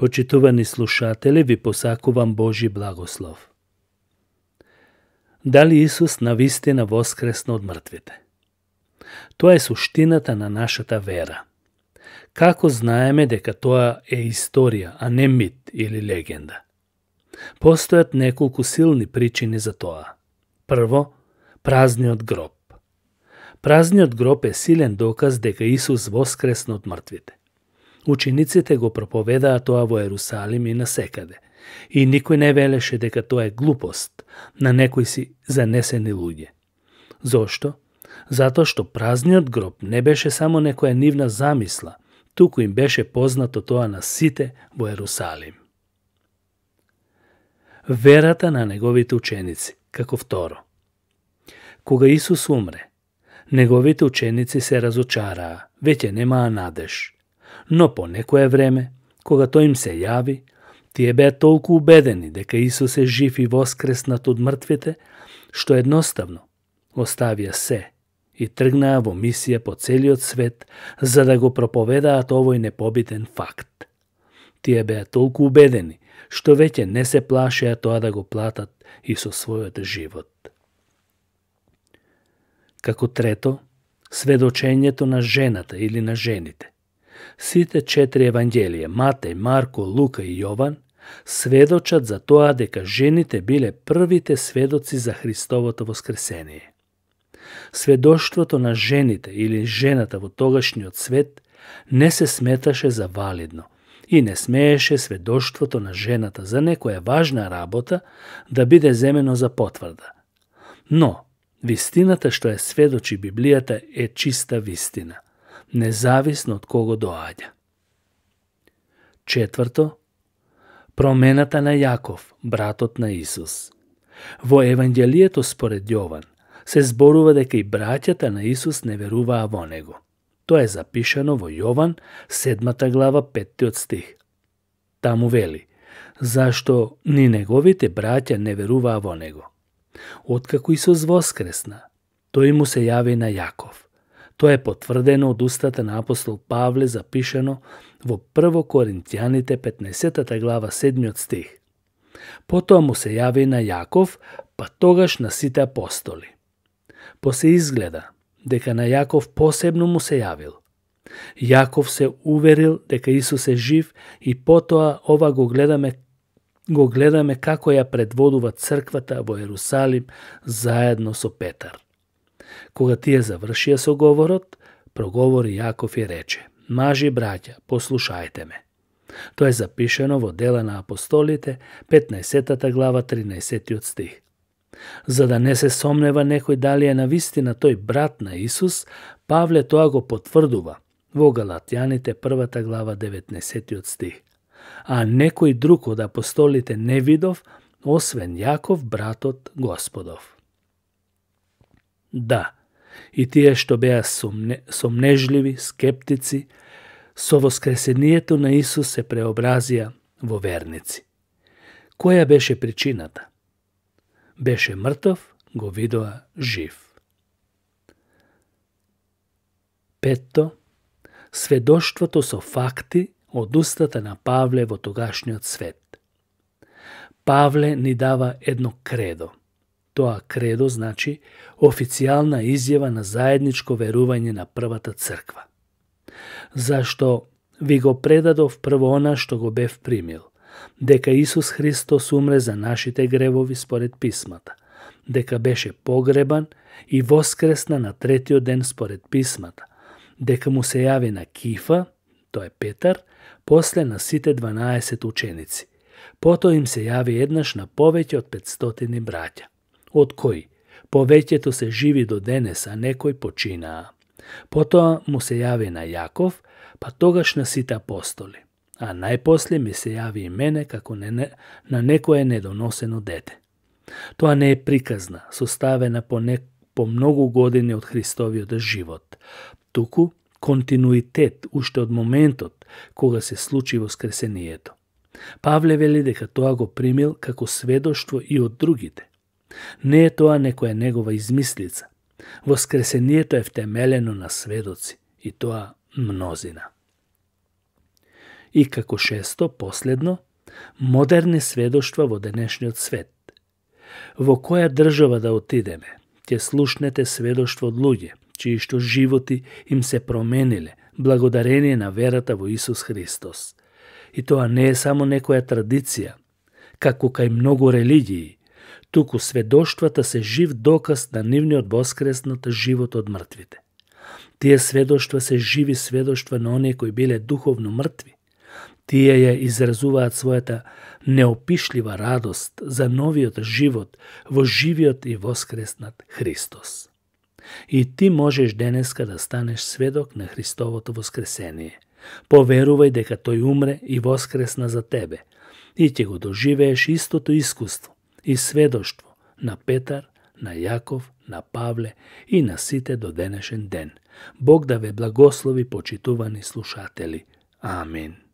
Почитувани слушатели, ви посакувам Божи благослов. Дали Исус навистина воскресна од мртвите? Тоа е суштината на нашата вера. Како знаеме дека тоа е историја, а не мит или легенда? Постојат неколку силни причини за тоа. Прво, празниот гроб. Празниот гроб е силен доказ дека Исус воскресна од мртвите. Учениците го проповедаа тоа во Ерусалим и насекаде. И никој не велеше дека тоа е глупост на некои си занесени луѓе. Зошто? Затоа што празниот гроб не беше само некоја нивна замисла, туку им беше познато тоа на сите во Ерусалим. Верата на неговите ученици, како второ. Кога Исус умре, неговите ученици се разочараа, веќе немаа надеж – но по некое време, кога тој им се јави, тие беа толку убедени дека Исус е жив и воскреснат од мртвите, што едноставно оставија се и тргнаа во мисија по целиот свет за да го проповедаат овој непобитен факт. Тие беа толку убедени што веќе не се плашеа тоа да го платат и со својот живот. Како трето, сведочењето на жената или на жените – Сите четири евангелија, Матеј, Марко, Лука и Јован, сведочат за тоа дека жените биле првите сведоци за Христовото воскресение. Сведоштвото на жените или жената во тогашниот свет не се сметаше за валидно и не смееше сведоштвото на жената за некоја важна работа да биде земено за потврда. Но, вистината што е сведочи Библијата е чиста вистина – независно од кого доаѓа. Четврто, промената на Јаков, братот на Исус. Во Евангелието според Јован се зборува дека и браќата на Исус не веруваа во него. Тоа е запишано во Јован, седмата глава, петтиот стих. Таму вели, зашто ни неговите браќа не веруваа во него. Откако Исус воскресна, тој му се јави на Јаков – Тоа е потврдено од устата на апостол Павле запишено во 1 Коринтијаните 15 глава 7 стих. Потоа му се јави на Јаков, па тогаш на сите апостоли. По се изгледа дека на Јаков посебно му се јавил. Јаков се уверил дека Исус е жив и потоа ова го гледаме го гледаме како ја предводува црквата во Ерусалим заедно со Петар. Кога тие завршија со говорот, проговори Јаков и рече, «Мажи, браќа, послушајте ме». Тоа е запишено во Дела на апостолите, 15 глава, 13 стих. За да не се сомнева некој дали е навистина тој брат на Исус, Павле тоа го потврдува во Галатјаните првата глава 19 стих. А некој друг од апостолите не видов, освен Јаков, братот Господов. Да, и тие што беа сомне, сомнежливи, скептици, со воскресението на Исус се преобразија во верници. Која беше причината? Беше мртов, го видоа жив. Петто, сведоштвото со факти од устата на Павле во тогашниот свет. Павле ни дава едно кредо – Тоа кредо значи официјална изјава на заедничко верување на првата црква. Зашто ви го предадов прво она што го бев примил, дека Исус Христос умре за нашите гревови според писмата, дека беше погребан и воскресна на третиот ден според писмата, дека му се јави на Кифа, тој е Петар, после на сите 12 ученици. Потоа им се јави еднаш на повеќе од 500 браќа од кои повеќето се живи до денес, а некој починаа. Потоа му се јави на Јаков, па тогаш на сите апостоли. А најпосле ми се јави и мене како не, не, на некое недоносено дете. Тоа не е приказна, составена по, не, по многу години од Христовиот живот, туку континуитет уште од моментот кога се случи воскресението. Павле вели дека тоа го примил како сведоштво и од другите. Не е тоа некоја негова измислица. Воскресението е втемелено на сведоци, и тоа мнозина. И како шесто, последно, модерни сведоштва во денешниот свет. Во која држава да отидеме, ќе слушнете сведоштво од луѓе, чии што животи им се промениле, благодарение на верата во Исус Христос. И тоа не е само некоја традиција, како кај многу религии, туку сведоштвата се жив доказ на нивниот воскреснат живот од мртвите. Тие сведоштва се живи сведоштва на оние кои биле духовно мртви. Тие ја изразуваат својата неопишлива радост за новиот живот во живиот и воскреснат Христос. И ти можеш денеска да станеш сведок на Христовото воскресение. Поверувај дека тој умре и воскресна за тебе и ќе го доживееш истото искуство и сведоштво на Петар, на Јаков, на Павле и на сите до денешен ден. Бог да ве благослови, почитувани слушатели. Амин.